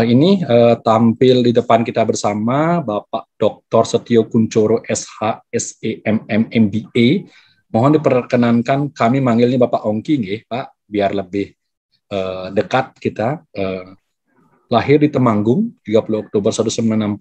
Nah, ini uh, tampil di depan kita bersama Bapak Dr. Setio Kuncoro SH SEMM MBA. Mohon diperkenankan kami manggilnya Bapak Ongki nggih, Pak, biar lebih uh, dekat kita. Uh, lahir di Temanggung 30 Oktober 1965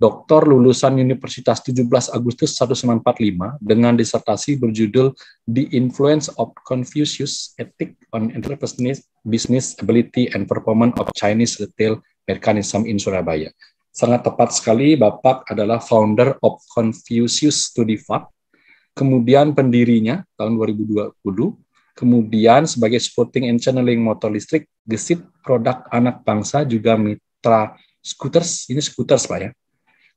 doktor lulusan Universitas 17 Agustus 1945 dengan disertasi berjudul The Influence of Confucius Ethics on Entrepreneurship, Business Ability, and Performance of Chinese Retail Mechanism in Surabaya. Sangat tepat sekali, Bapak adalah founder of Confucius Study Fund, kemudian pendirinya tahun 2020, kemudian sebagai supporting and channeling motor listrik, gesit produk anak bangsa juga mitra scooters, ini scooters Pak ya,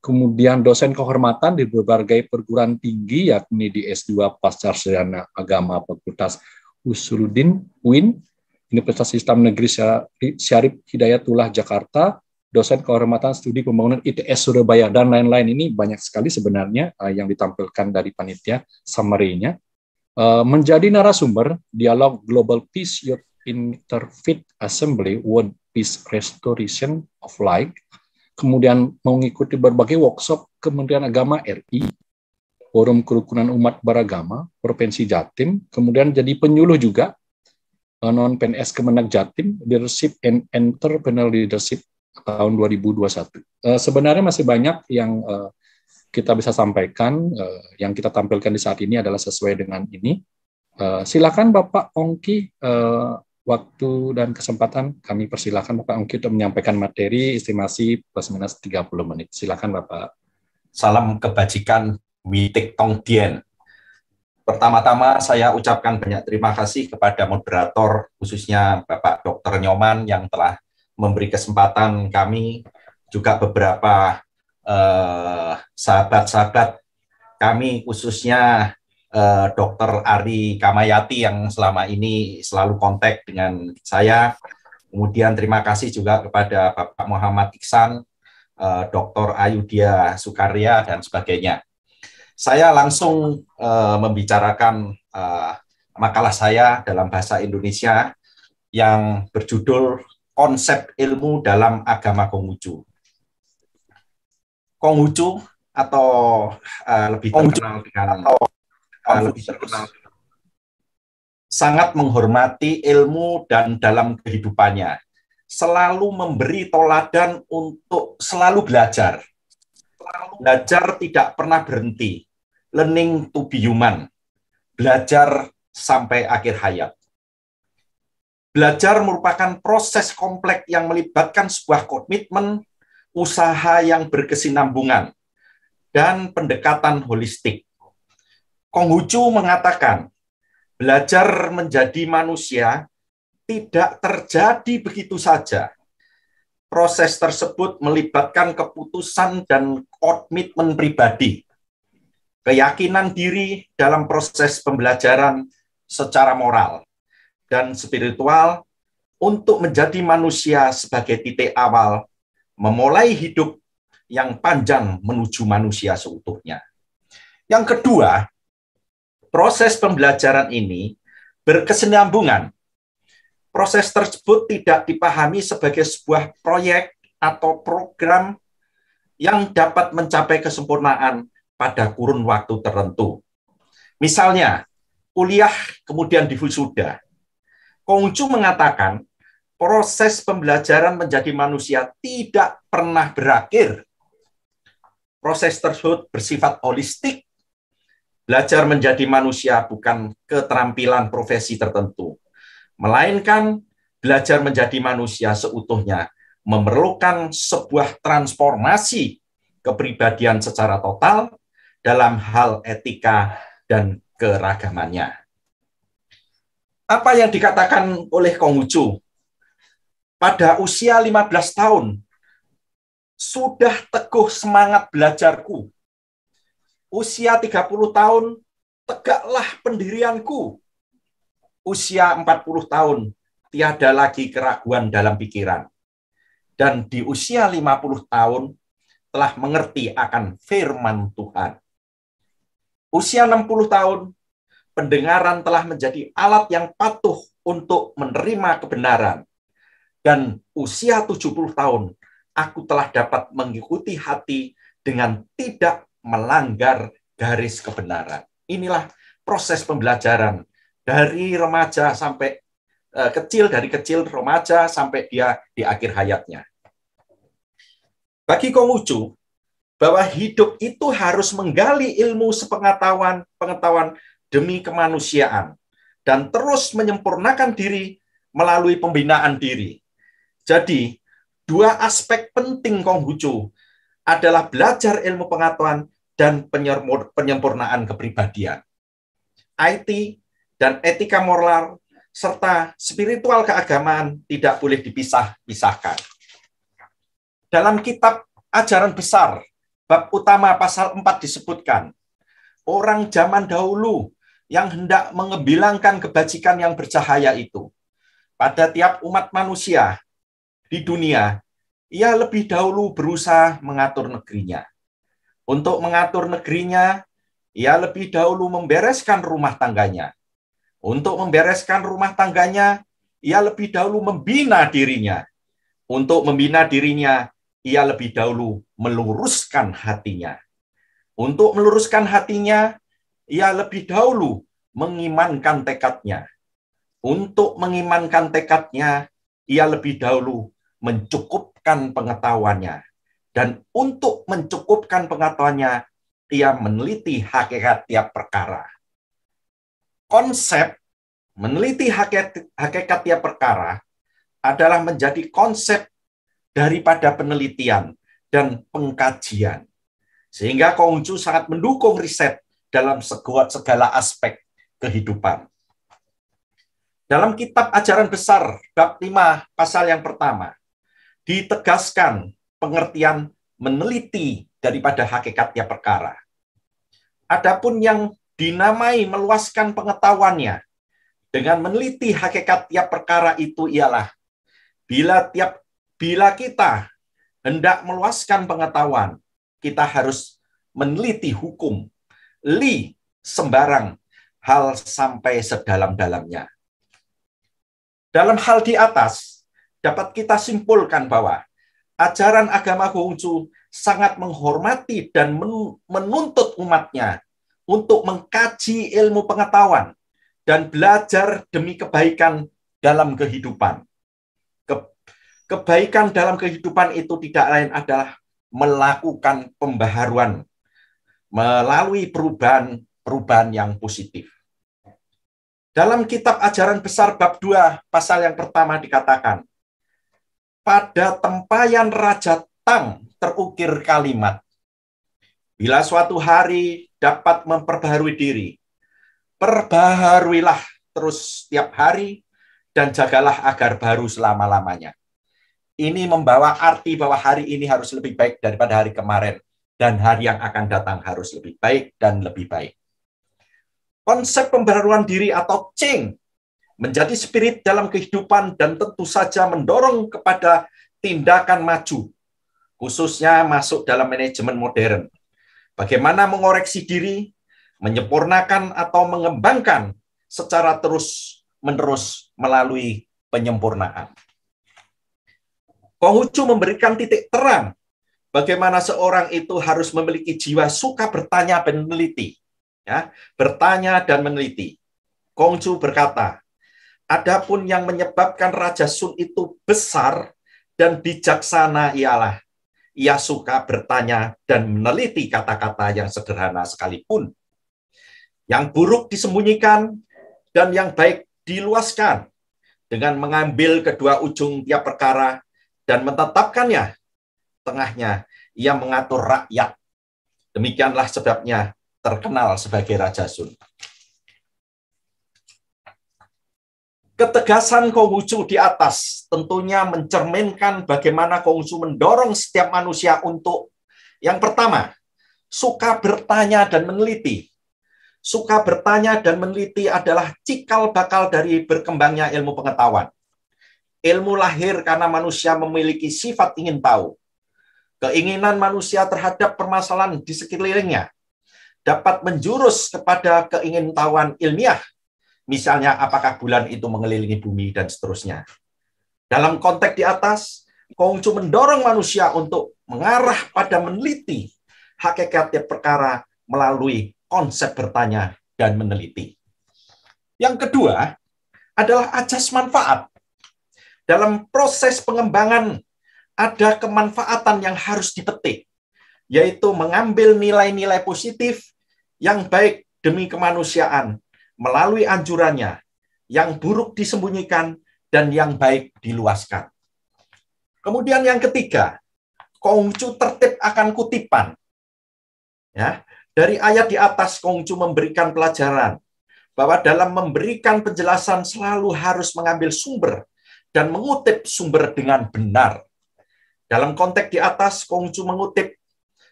kemudian dosen kehormatan di berbagai perguruan tinggi yakni di S2 Pascasarjana Agama Fakultas Usuluddin UIN, Universitas Islam Negeri Syarif Hidayatullah Jakarta, dosen kehormatan studi pembangunan ITS Surabaya dan lain-lain ini banyak sekali sebenarnya uh, yang ditampilkan dari panitia summary-nya. Uh, menjadi narasumber dialog Global Peace Youth Interfaith Assembly World Peace Restoration of Life kemudian mengikuti berbagai workshop Kementerian Agama RI, Forum Kerukunan Umat Beragama, Provinsi Jatim, kemudian jadi penyuluh juga eh, non PNS Kemenag Jatim Leadership and Entrepreneur Leadership tahun 2021. Eh, sebenarnya masih banyak yang eh, kita bisa sampaikan, yang kita tampilkan di saat ini adalah sesuai dengan ini. silakan Bapak Ongki waktu dan kesempatan, kami persilahkan Bapak Ongki untuk menyampaikan materi estimasi plus minus 30 menit. Silakan Bapak. Salam kebajikan Witek Tong Dien. Pertama-tama saya ucapkan banyak terima kasih kepada moderator, khususnya Bapak Dr. Nyoman yang telah memberi kesempatan kami, juga beberapa eh, sahabat-sahabat eh, kami khususnya Eh, Dr. Ari Kamayati yang selama ini selalu kontak dengan saya. Kemudian terima kasih juga kepada Bapak Muhammad Iksan, eh, Dr. Ayudia Sukarya, dan sebagainya. Saya langsung eh, membicarakan makalah saya dalam bahasa Indonesia yang berjudul Konsep Ilmu dalam Agama Konghucu. Konghucu atau lebih terkenal dengan atau sangat menghormati ilmu dan dalam kehidupannya selalu memberi toladan untuk selalu belajar. Belajar tidak pernah berhenti. Learning to be human. Belajar sampai akhir hayat. Belajar merupakan proses kompleks yang melibatkan sebuah komitmen, usaha yang berkesinambungan, dan pendekatan holistik. Konghucu mengatakan, belajar menjadi manusia tidak terjadi begitu saja. Proses tersebut melibatkan keputusan dan komitmen pribadi, keyakinan diri dalam proses pembelajaran secara moral dan spiritual untuk menjadi manusia sebagai titik awal memulai hidup yang panjang menuju manusia seutuhnya. Yang kedua, proses pembelajaran ini berkesenambungan. Proses tersebut tidak dipahami sebagai sebuah proyek atau program yang dapat mencapai kesempurnaan pada kurun waktu tertentu. Misalnya, kuliah kemudian diwisuda. Kongcu mengatakan, proses pembelajaran menjadi manusia tidak pernah berakhir. Proses tersebut bersifat holistik belajar menjadi manusia bukan keterampilan profesi tertentu, melainkan belajar menjadi manusia seutuhnya memerlukan sebuah transformasi kepribadian secara total dalam hal etika dan keragamannya. Apa yang dikatakan oleh Konghucu? Pada usia 15 tahun, sudah teguh semangat belajarku Usia 30 tahun, tegaklah pendirianku. Usia 40 tahun, tiada lagi keraguan dalam pikiran. Dan di usia 50 tahun, telah mengerti akan firman Tuhan. Usia 60 tahun, pendengaran telah menjadi alat yang patuh untuk menerima kebenaran. Dan usia 70 tahun, aku telah dapat mengikuti hati dengan tidak melanggar garis kebenaran. Inilah proses pembelajaran dari remaja sampai e, kecil, dari kecil remaja sampai dia di akhir hayatnya. Bagi Konghucu, bahwa hidup itu harus menggali ilmu sepengetahuan pengetahuan demi kemanusiaan dan terus menyempurnakan diri melalui pembinaan diri. Jadi, dua aspek penting Konghucu adalah belajar ilmu pengetahuan dan penyempurnaan kepribadian. IT dan etika moral serta spiritual keagamaan tidak boleh dipisah-pisahkan. Dalam kitab Ajaran Besar, bab utama pasal 4 disebutkan, orang zaman dahulu yang hendak mengebilangkan kebajikan yang bercahaya itu. Pada tiap umat manusia di dunia, ia lebih dahulu berusaha mengatur negerinya. Untuk mengatur negerinya, ia lebih dahulu membereskan rumah tangganya. Untuk membereskan rumah tangganya, ia lebih dahulu membina dirinya. Untuk membina dirinya, ia lebih dahulu meluruskan hatinya. Untuk meluruskan hatinya, ia lebih dahulu mengimankan tekadnya. Untuk mengimankan tekadnya, ia lebih dahulu mencukupkan pengetahuannya. Dan untuk mencukupkan pengetahuannya, ia meneliti hakikat tiap perkara. Konsep meneliti hakikat, hakikat tiap perkara adalah menjadi konsep daripada penelitian dan pengkajian. Sehingga Kongcu sangat mendukung riset dalam segala aspek kehidupan. Dalam kitab ajaran besar, bab 5, pasal yang pertama, ditegaskan pengertian meneliti daripada tiap perkara. Adapun yang dinamai meluaskan pengetahuannya dengan meneliti hakikat tiap perkara itu ialah bila tiap bila kita hendak meluaskan pengetahuan, kita harus meneliti hukum li sembarang hal sampai sedalam-dalamnya. Dalam hal di atas dapat kita simpulkan bahwa ajaran agama Konghucu sangat menghormati dan menuntut umatnya untuk mengkaji ilmu pengetahuan dan belajar demi kebaikan dalam kehidupan. kebaikan dalam kehidupan itu tidak lain adalah melakukan pembaharuan melalui perubahan-perubahan yang positif. Dalam kitab ajaran besar bab 2 pasal yang pertama dikatakan, pada tempayan Raja Tang terukir kalimat, Bila suatu hari dapat memperbaharui diri, perbaharuilah terus setiap hari dan jagalah agar baru selama-lamanya. Ini membawa arti bahwa hari ini harus lebih baik daripada hari kemarin dan hari yang akan datang harus lebih baik dan lebih baik. Konsep pembaruan diri atau ching menjadi spirit dalam kehidupan dan tentu saja mendorong kepada tindakan maju, khususnya masuk dalam manajemen modern. Bagaimana mengoreksi diri, menyempurnakan atau mengembangkan secara terus-menerus melalui penyempurnaan. Konghucu memberikan titik terang bagaimana seorang itu harus memiliki jiwa suka bertanya dan meneliti. Ya, bertanya dan meneliti. Konghucu berkata, Adapun yang menyebabkan Raja Sun itu besar dan bijaksana ialah ia suka bertanya dan meneliti kata-kata yang sederhana sekalipun. Yang buruk disembunyikan dan yang baik diluaskan dengan mengambil kedua ujung tiap perkara dan menetapkannya. Tengahnya ia mengatur rakyat. Demikianlah sebabnya terkenal sebagai Raja Sun. Ketegasan Konghucu di atas tentunya mencerminkan bagaimana Konghucu mendorong setiap manusia untuk yang pertama, suka bertanya dan meneliti. Suka bertanya dan meneliti adalah cikal bakal dari berkembangnya ilmu pengetahuan. Ilmu lahir karena manusia memiliki sifat ingin tahu. Keinginan manusia terhadap permasalahan di sekelilingnya dapat menjurus kepada keingintahuan ilmiah Misalnya apakah bulan itu mengelilingi bumi dan seterusnya. Dalam konteks di atas, Kongcu mendorong manusia untuk mengarah pada meneliti hakikat perkara melalui konsep bertanya dan meneliti. Yang kedua adalah ajas manfaat. Dalam proses pengembangan ada kemanfaatan yang harus dipetik, yaitu mengambil nilai-nilai positif yang baik demi kemanusiaan melalui anjurannya, yang buruk disembunyikan dan yang baik diluaskan. Kemudian yang ketiga, Kongcu tertib akan kutipan. Ya, dari ayat di atas Kongcu memberikan pelajaran bahwa dalam memberikan penjelasan selalu harus mengambil sumber dan mengutip sumber dengan benar. Dalam konteks di atas, Kongcu mengutip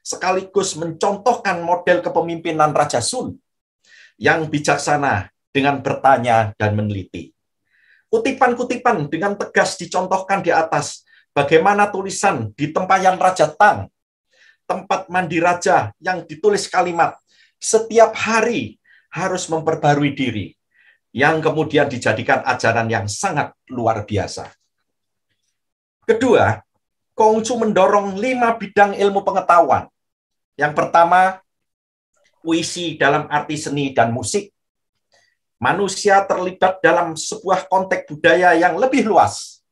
sekaligus mencontohkan model kepemimpinan Raja Sun yang bijaksana dengan bertanya dan meneliti. Kutipan-kutipan dengan tegas dicontohkan di atas bagaimana tulisan di tempayan Raja Tang, tempat mandi raja yang ditulis kalimat setiap hari harus memperbarui diri yang kemudian dijadikan ajaran yang sangat luar biasa. Kedua, Kongcu mendorong lima bidang ilmu pengetahuan. Yang pertama, puisi dalam arti seni dan musik. Manusia terlibat dalam sebuah konteks budaya yang lebih luas.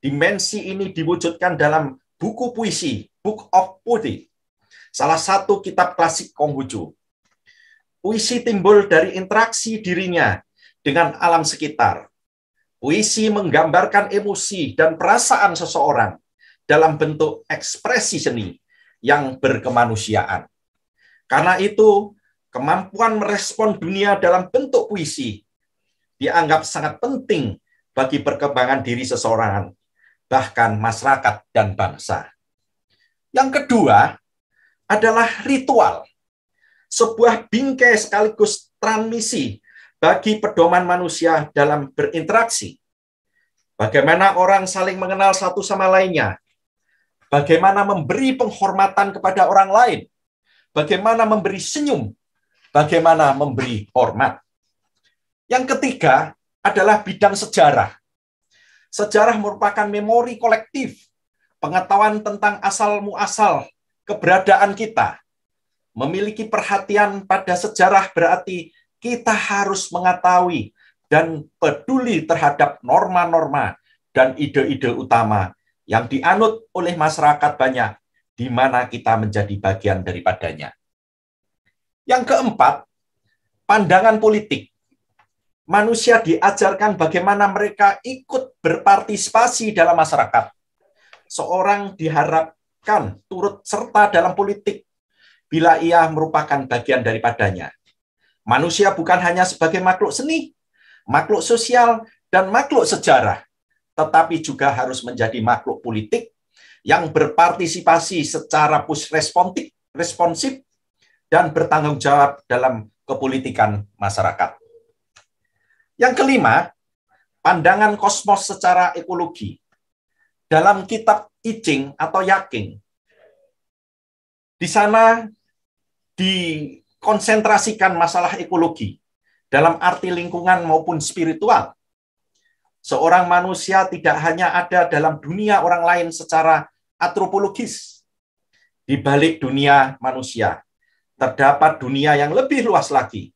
Dimensi ini diwujudkan dalam buku puisi, Book of Poetry*, salah satu kitab klasik Konghucu. Puisi timbul dari interaksi dirinya dengan alam sekitar. Puisi menggambarkan emosi dan perasaan seseorang dalam bentuk ekspresi seni yang berkemanusiaan. Karena itu, kemampuan merespon dunia dalam bentuk puisi dianggap sangat penting bagi perkembangan diri seseorang, bahkan masyarakat dan bangsa. Yang kedua adalah ritual, sebuah bingkai sekaligus transmisi bagi pedoman manusia dalam berinteraksi. Bagaimana orang saling mengenal satu sama lainnya, bagaimana memberi penghormatan kepada orang lain, bagaimana memberi senyum, bagaimana memberi hormat. Yang ketiga adalah bidang sejarah. Sejarah merupakan memori kolektif, pengetahuan tentang asal muasal keberadaan kita. Memiliki perhatian pada sejarah berarti kita harus mengetahui dan peduli terhadap norma-norma dan ide-ide utama yang dianut oleh masyarakat banyak di mana kita menjadi bagian daripadanya. Yang keempat, pandangan politik. Manusia diajarkan bagaimana mereka ikut berpartisipasi dalam masyarakat. Seorang diharapkan turut serta dalam politik bila ia merupakan bagian daripadanya. Manusia bukan hanya sebagai makhluk seni, makhluk sosial, dan makhluk sejarah, tetapi juga harus menjadi makhluk politik yang berpartisipasi secara responsif, responsif dan bertanggung jawab dalam kepolitikan masyarakat. Yang kelima, pandangan kosmos secara ekologi. Dalam kitab Icing atau Yaking, di sana dikonsentrasikan masalah ekologi dalam arti lingkungan maupun spiritual. Seorang manusia tidak hanya ada dalam dunia orang lain secara antropologis. Di balik dunia manusia, terdapat dunia yang lebih luas lagi.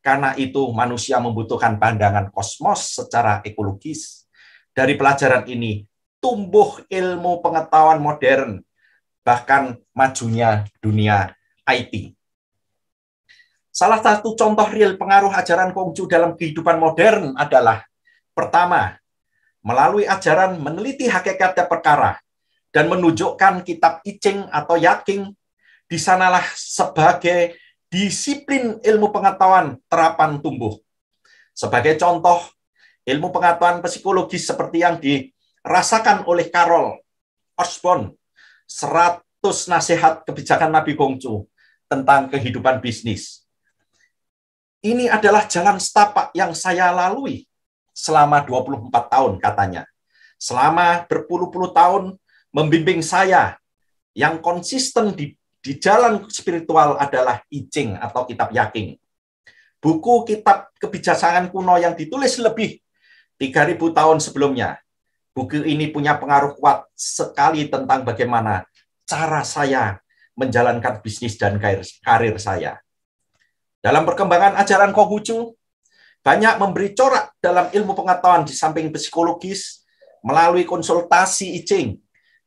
Karena itu manusia membutuhkan pandangan kosmos secara ekologis. Dari pelajaran ini, tumbuh ilmu pengetahuan modern, bahkan majunya dunia IT. Salah satu contoh real pengaruh ajaran Kongcu dalam kehidupan modern adalah pertama, melalui ajaran meneliti hakikatnya perkara, dan menunjukkan kitab icing atau yaking, di sanalah sebagai disiplin ilmu pengetahuan terapan tumbuh. Sebagai contoh, ilmu pengetahuan psikologis seperti yang dirasakan oleh Carol Osborne 100 nasihat kebijakan Nabi Gongcu tentang kehidupan bisnis. Ini adalah jalan setapak yang saya lalui selama 24 tahun katanya. Selama berpuluh-puluh tahun membimbing saya yang konsisten di, di jalan spiritual adalah I atau Kitab Yakin. Buku kitab kebijaksanaan kuno yang ditulis lebih 3000 tahun sebelumnya. Buku ini punya pengaruh kuat sekali tentang bagaimana cara saya menjalankan bisnis dan karir, karir saya. Dalam perkembangan ajaran Konghucu, banyak memberi corak dalam ilmu pengetahuan di samping psikologis melalui konsultasi I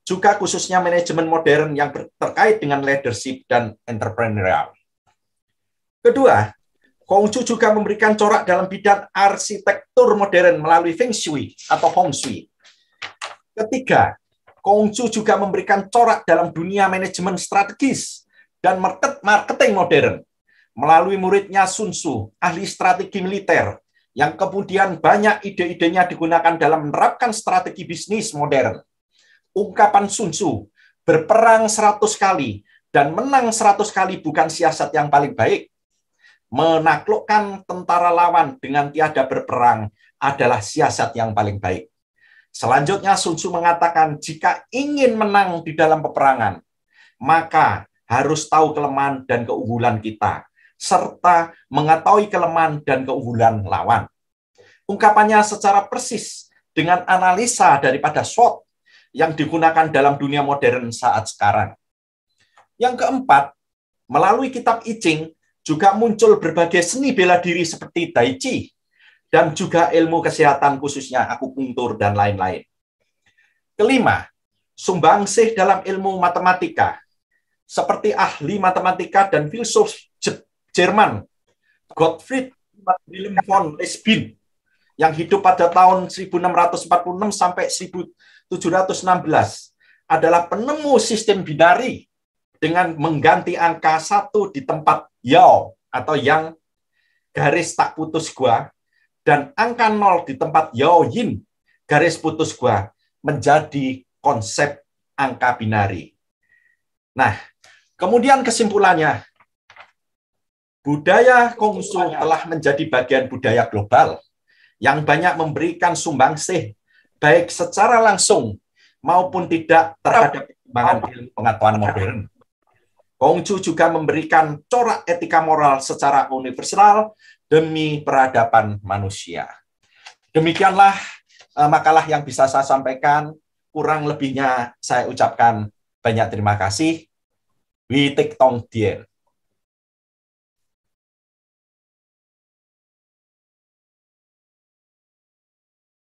juga khususnya manajemen modern yang terkait dengan leadership dan entrepreneurial. Kedua, Kongcu juga memberikan corak dalam bidang arsitektur modern melalui Feng Shui atau Hong Shui. Ketiga, Kongcu juga memberikan corak dalam dunia manajemen strategis dan market marketing modern melalui muridnya Sun Tzu, ahli strategi militer, yang kemudian banyak ide-idenya digunakan dalam menerapkan strategi bisnis modern ungkapan Sunsu berperang 100 kali dan menang 100 kali bukan siasat yang paling baik. Menaklukkan tentara lawan dengan tiada berperang adalah siasat yang paling baik. Selanjutnya Sunsu mengatakan jika ingin menang di dalam peperangan, maka harus tahu kelemahan dan keunggulan kita serta mengetahui kelemahan dan keunggulan lawan. Ungkapannya secara persis dengan analisa daripada SWOT yang digunakan dalam dunia modern saat sekarang. Yang keempat, melalui kitab I Ching juga muncul berbagai seni bela diri seperti Tai Chi dan juga ilmu kesehatan khususnya akupunktur dan lain-lain. Kelima, sumbangsih dalam ilmu matematika seperti ahli matematika dan filsuf Jerman Gottfried Wilhelm von Leibniz yang hidup pada tahun 1646 sampai 716 adalah penemu sistem binari dengan mengganti angka satu di tempat yao atau yang garis tak putus gua dan angka nol di tempat yao yin garis putus gua menjadi konsep angka binari. Nah, kemudian kesimpulannya budaya Kongsu telah menjadi bagian budaya global yang banyak memberikan sumbangsih baik secara langsung maupun tidak terhadap perkembangan ilmu pengetahuan modern. Kongcu juga memberikan corak etika moral secara universal demi peradaban manusia. Demikianlah eh, makalah yang bisa saya sampaikan. Kurang lebihnya saya ucapkan banyak terima kasih. We take tong dear.